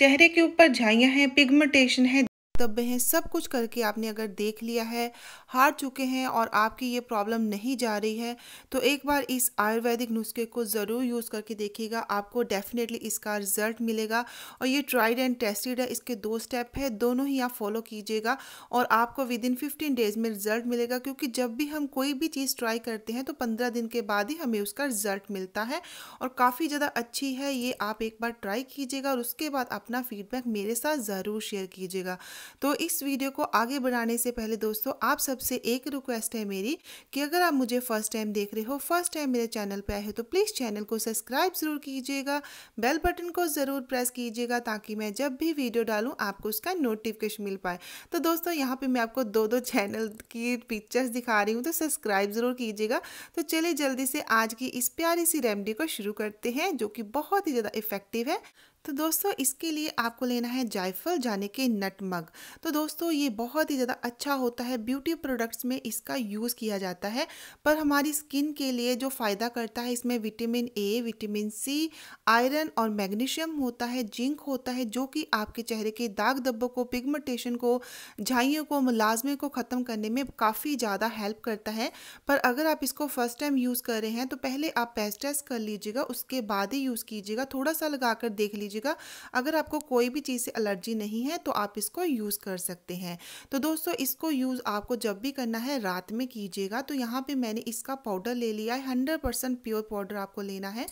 चेहरे के ऊपर झाइयाँ हैं पिगमेंटेशन है वक्तव्य हैं सब कुछ करके आपने अगर देख लिया है हार चुके हैं और आपकी ये प्रॉब्लम नहीं जा रही है तो एक बार इस आयुर्वैदिक नुस्खे को ज़रूर यूज़ करके देखिएगा आपको डेफिनेटली इसका रिजल्ट मिलेगा और ये ट्राइड एंड टेस्टेड है इसके दो स्टेप है दोनों ही आप फॉलो कीजिएगा और आपको विद इन फिफ्टीन डेज में रिजल्ट मिलेगा क्योंकि जब भी हम कोई भी चीज़ ट्राई करते हैं तो पंद्रह दिन के बाद ही हमें उसका रिजल्ट मिलता है और काफ़ी ज़्यादा अच्छी है ये आप एक बार ट्राई कीजिएगा और उसके बाद अपना फीडबैक मेरे साथ ज़रूर शेयर कीजिएगा तो इस वीडियो को आगे बढ़ाने से पहले दोस्तों आप सबसे एक रिक्वेस्ट है मेरी कि अगर आप मुझे फर्स्ट टाइम देख रहे हो फर्स्ट टाइम मेरे चैनल पर आए हो तो प्लीज़ चैनल को सब्सक्राइब ज़रूर कीजिएगा बेल बटन को ज़रूर प्रेस कीजिएगा ताकि मैं जब भी वीडियो डालूँ आपको उसका नोटिफिकेशन मिल पाए तो दोस्तों यहाँ पर मैं आपको दो दो चैनल की पिक्चर्स दिखा रही हूँ तो सब्सक्राइब ज़रूर कीजिएगा तो चलिए जल्दी से आज की इस प्यारी सी रेमडी को शुरू करते हैं जो कि बहुत ही ज़्यादा इफेक्टिव है तो दोस्तों इसके लिए आपको लेना है जायफल जाने के नटमग तो दोस्तों ये बहुत ही ज़्यादा अच्छा होता है ब्यूटी प्रोडक्ट्स में इसका यूज़ किया जाता है पर हमारी स्किन के लिए जो फ़ायदा करता है इसमें vitamin A vitamin C iron और मैग्नीशियम होता है जिंक होता है जो कि आपके चेहरे के दाग दब्बों को पिगमटेशन को झाइयों को मुलाजमे को ख़त्म करने में काफ़ी ज़्यादा हेल्प करता है पर अगर आप इसको फर्स्ट टाइम यूज़ कर रहे हैं तो पहले आप पेस्ट टेस्ट कर लीजिएगा उसके बाद ही यूज़ कीजिएगा थोड़ा सा लगा कर देख लीजिए लीजिएगा अगर आपको कोई भी चीज़ से एलर्जी नहीं है तो आप इसको यूज़ कर सकते हैं तो दोस्तों इसको यूज़ आपको जब भी करना है रात में कीजिएगा तो यहाँ पे मैंने इसका पाउडर ले लिया है हंड्रेड प्योर पाउडर आपको लेना है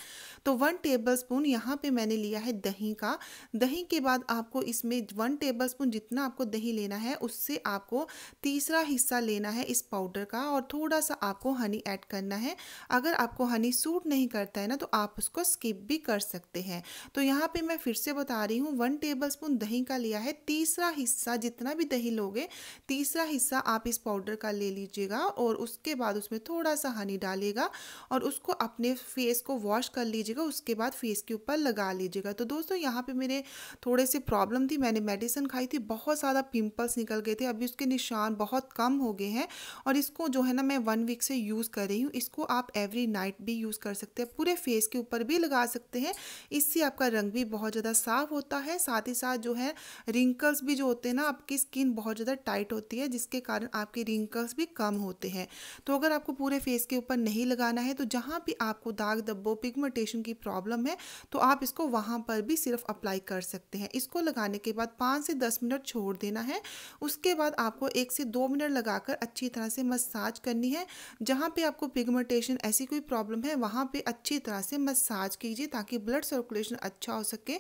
तो वन टेबल स्पून यहाँ पर मैंने लिया है दही का दही के बाद आपको इसमें वन टेबल स्पून जितना आपको दही लेना है उससे आपको तीसरा हिस्सा लेना है इस पाउडर का और थोड़ा सा आपको हनी ऐड करना है अगर आपको हनी सूट नहीं करता है ना तो आप उसको स्किप भी कर सकते हैं तो यहाँ पे मैं फिर से बता रही हूँ वन टेबल स्पून दही का लिया है तीसरा हिस्सा जितना भी दही लोगे तीसरा हिस्सा आप इस पाउडर का ले लीजिएगा और उसके बाद उसमें थोड़ा सा हनी डालेगा और उसको अपने फेस को वॉश कर लीजिएगा उसके बाद फेस के ऊपर लगा लीजिएगा तो दोस्तों यहाँ पर मेरे थोड़े से प्रॉब्लम थी मैंने मेडिसिन खाई थी बहुत ज़्यादा पिंपल्स निकल गए थे अभी उसके निशान बहुत कम हो गए हैं और इसको जो है ना मैं वन वीक से यूज़ कर रही हूँ इसको आप एवरी नाइट भी यूज़ कर सकते हैं पूरे फेस के ऊपर भी लगा सकते हैं इससे आपका रंग भी बहुत बहुत ज़्यादा साफ होता है साथ ही साथ जो है रिंकल्स भी जो होते हैं ना आपकी स्किन बहुत ज़्यादा टाइट होती है जिसके कारण आपके रिंकल्स भी कम होते हैं तो अगर आपको पूरे फेस के ऊपर नहीं लगाना है तो जहाँ भी आपको दाग दब्बो पिगमेंटेशन की प्रॉब्लम है तो आप इसको वहाँ पर भी सिर्फ अप्लाई कर सकते हैं इसको लगाने के बाद पाँच से दस मिनट छोड़ देना है उसके बाद आपको एक से दो मिनट लगाकर अच्छी तरह से मसाज करनी है जहाँ पे आपको पिगमेंटेशन ऐसी कोई प्रॉब्लम है वहाँ पे अच्छी तरह से मसाज कीजिए ताकि ब्लड सर्कुलेशन अच्छा हो सके सके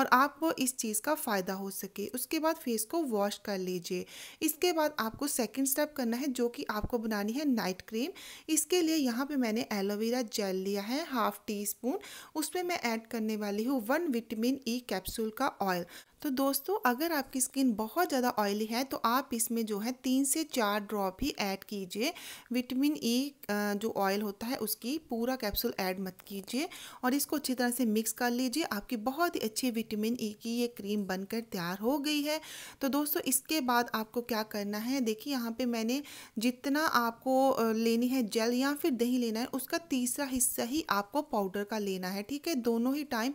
और आपको इस चीज़ का फ़ायदा हो सके उसके बाद फेस को वॉश कर लीजिए इसके बाद आपको सेकेंड स्टेप करना है जो कि आपको बनानी है नाइट क्रीम इसके लिए यहाँ पे मैंने एलोवेरा जेल लिया है हाफ टी स्पून उसमें मैं ऐड करने वाली हूँ वन विटामिन ई कैप्सूल का ऑयल तो दोस्तों अगर आपकी स्किन बहुत ज़्यादा ऑयली है तो आप इसमें जो है तीन से चार ड्रॉप ही ऐड कीजिए विटामिन ई e, जो ऑयल होता है उसकी पूरा कैप्सूल ऐड मत कीजिए और इसको अच्छी तरह से मिक्स कर लीजिए आपकी बहुत बहुत ही अच्छी विटामिन ई e की ये क्रीम बनकर तैयार हो गई है तो दोस्तों इसके बाद आपको क्या करना है देखिए यहाँ पे मैंने जितना आपको लेनी है जेल या फिर दही लेना है उसका तीसरा हिस्सा ही आपको पाउडर का लेना है ठीक है दोनों ही टाइम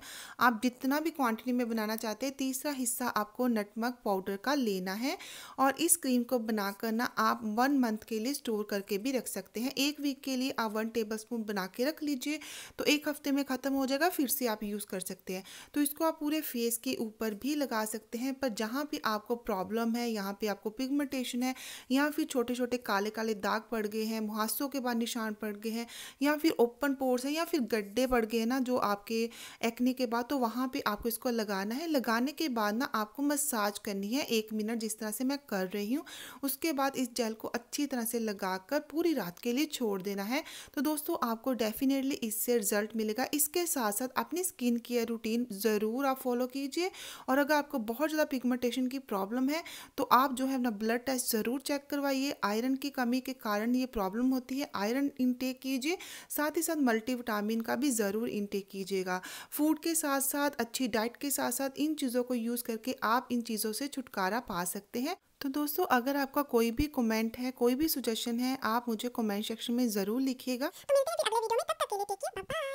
आप जितना भी क्वान्टिटी में बनाना चाहते हैं तीसरा हिस्सा आपको नटमक पाउडर का लेना है और इस क्रीम को बना ना आप वन मंथ के लिए स्टोर करके भी रख सकते हैं एक वीक के लिए आप वन टेबल स्पून बना के रख लीजिए तो एक हफ्ते में ख़त्म हो जाएगा फिर से आप यूज़ कर सकते हैं तो इसको आप पूरे फेस के ऊपर भी लगा सकते हैं पर जहाँ भी आपको प्रॉब्लम है यहाँ पे आपको पिगमेंटेशन है या फिर छोटे छोटे काले काले दाग पड़ गए हैं मुहासों के बाद निशान पड़ गए हैं या फिर ओपन पोर्स है या फिर गड्ढे पड़ गए हैं ना जो आपके एक्ने के बाद तो वहाँ पर आपको इसको लगाना है लगाने के बाद ना आपको मसाज करनी है एक मिनट जिस तरह से मैं कर रही हूँ उसके बाद इस जेल को अच्छी तरह से लगाकर पूरी रात के लिए छोड़ देना है तो दोस्तों आपको डेफिनेटली इससे रिजल्ट मिलेगा इसके साथ साथ अपनी स्किन केयर रूटीन ज़रूर आप फॉलो कीजिए और अगर आपको बहुत ज़्यादा पिगमेंटेशन की प्रॉब्लम है तो आप जो है अपना ब्लड टेस्ट ज़रूर चेक करवाइए आयरन की कमी के कारण ये प्रॉब्लम होती है आयरन इनटेक कीजिए साथ ही साथ मल्टीविटामिन का भी ज़रूर इनटेक कीजिएगा फूड के साथ साथ अच्छी डाइट के साथ साथ इन चीज़ों को यूज़ करके आप इन चीज़ों से छुटकारा पा सकते हैं तो दोस्तों अगर आपका कोई भी कमेंट है कोई कोई भी सुजेशन है आप मुझे कमेंट सेक्शन में ज़रूर लिखिएगा मिलते हैं अगले वीडियो में तब तक के लिए बाय